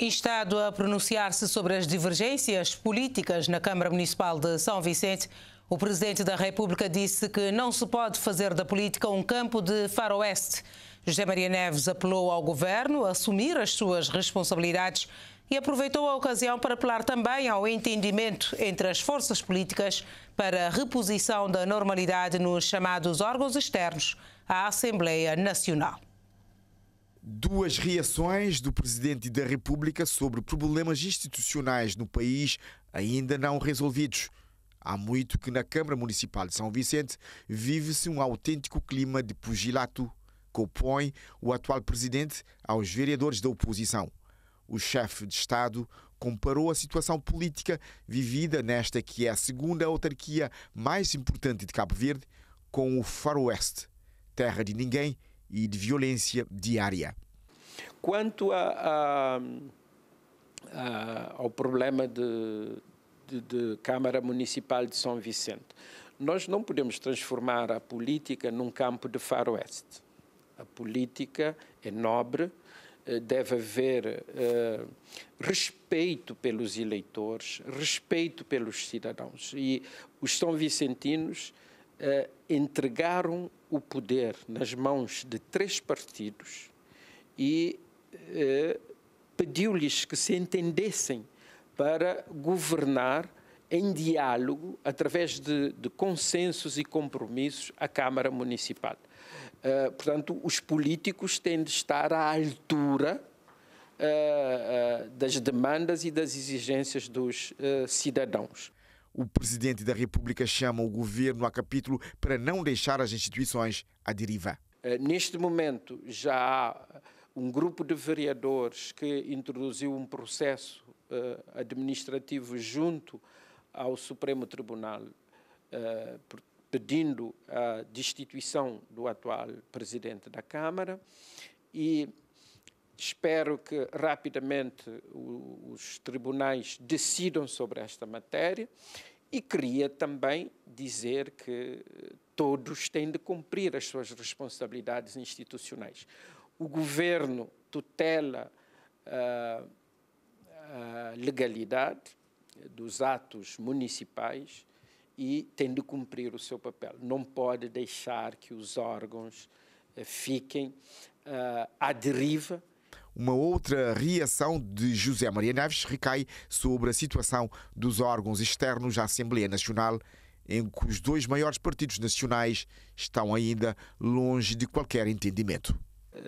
Instado a pronunciar-se sobre as divergências políticas na Câmara Municipal de São Vicente, o Presidente da República disse que não se pode fazer da política um campo de faroeste. José Maria Neves apelou ao governo a assumir as suas responsabilidades e aproveitou a ocasião para apelar também ao entendimento entre as forças políticas para a reposição da normalidade nos chamados órgãos externos à Assembleia Nacional. Duas reações do Presidente da República sobre problemas institucionais no país ainda não resolvidos. Há muito que na Câmara Municipal de São Vicente vive-se um autêntico clima de pugilato que opõe o atual presidente aos vereadores da oposição. O chefe de Estado comparou a situação política vivida nesta que é a segunda autarquia mais importante de Cabo Verde com o faroeste, terra de ninguém e de violência diária. Quanto a, a, a, ao problema de, de, de Câmara Municipal de São Vicente, nós não podemos transformar a política num campo de faroeste. A política é nobre, eh, deve haver eh, respeito pelos eleitores, respeito pelos cidadãos. E os são vicentinos eh, entregaram o poder nas mãos de três partidos e eh, pediu-lhes que se entendessem para governar em diálogo, através de, de consensos e compromissos, a Câmara Municipal. Eh, portanto, os políticos têm de estar à altura eh, eh, das demandas e das exigências dos cidadãos. O presidente da República chama o governo a capítulo para não deixar as instituições à deriva. Eh, neste momento já há um grupo de vereadores que introduziu um processo eh, administrativo junto ao Supremo Tribunal, eh, pedindo a destituição do atual presidente da Câmara e Espero que rapidamente os tribunais decidam sobre esta matéria e queria também dizer que eh, todos têm de cumprir as suas responsabilidades institucionais. O governo tutela eh, a, legalidade dos atos municipais e tem de cumprir o seu papel. Não pode deixar que os órgãos eh, fiquem à deriva uma outra reação de José Maria Neves recai sobre a situação dos órgãos externos à Assembleia Nacional, em que os dois maiores partidos nacionais estão ainda longe de qualquer entendimento.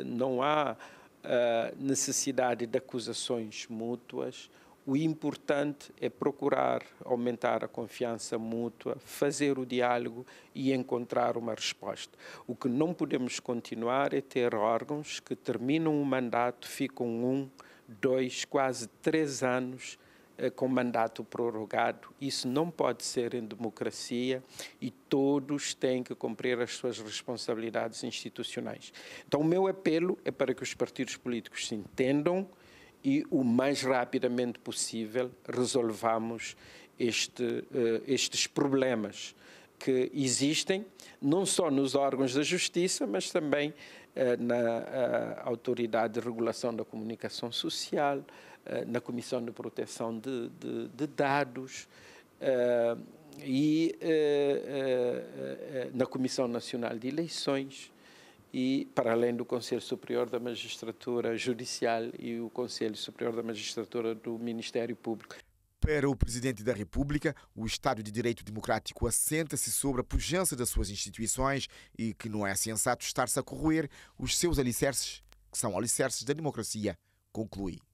Não há uh, necessidade de acusações mútuas o importante é procurar aumentar a confiança mútua, fazer o diálogo e encontrar uma resposta. O que não podemos continuar é ter órgãos que terminam o um mandato, ficam um, dois, quase três anos eh, com mandato prorrogado. Isso não pode ser em democracia e todos têm que cumprir as suas responsabilidades institucionais. Então, o meu apelo é para que os partidos políticos se entendam e o mais rapidamente possível resolvamos este, eh, estes problemas que existem, não só nos órgãos da justiça, mas também eh, na eh, Autoridade de Regulação da Comunicação Social, na Comissão de Proteção de, de, de Dados e na Comissão Nacional de Eleições e para além do Conselho Superior da Magistratura Judicial e o Conselho Superior da Magistratura do Ministério Público. Para o Presidente da República, o Estado de Direito Democrático assenta-se sobre a pujança das suas instituições e que não é sensato estar-se a corroer os seus alicerces, que são alicerces da democracia, conclui.